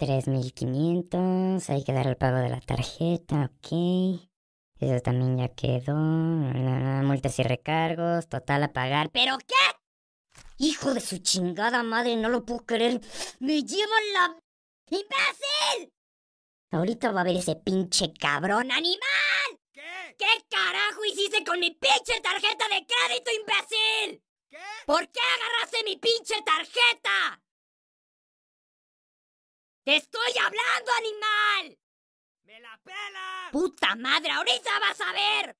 3.500. Hay que dar el pago de la tarjeta, ok. Eso también ya quedó. Multas y recargos, total a pagar. ¿Pero qué? Hijo de su chingada madre, no lo puedo creer. ¡Me llevo la... ¡Imbécil! Ahorita va a ver ese pinche cabrón animal. ¿Qué? ¿Qué carajo hiciste con mi pinche tarjeta de crédito, imbécil? ¿Qué? ¿Por qué agarraste mi pinche tarjeta? ¡Te estoy hablando, animal! ¡Me la pela! ¡Puta madre! ¡Ahorita vas a ver!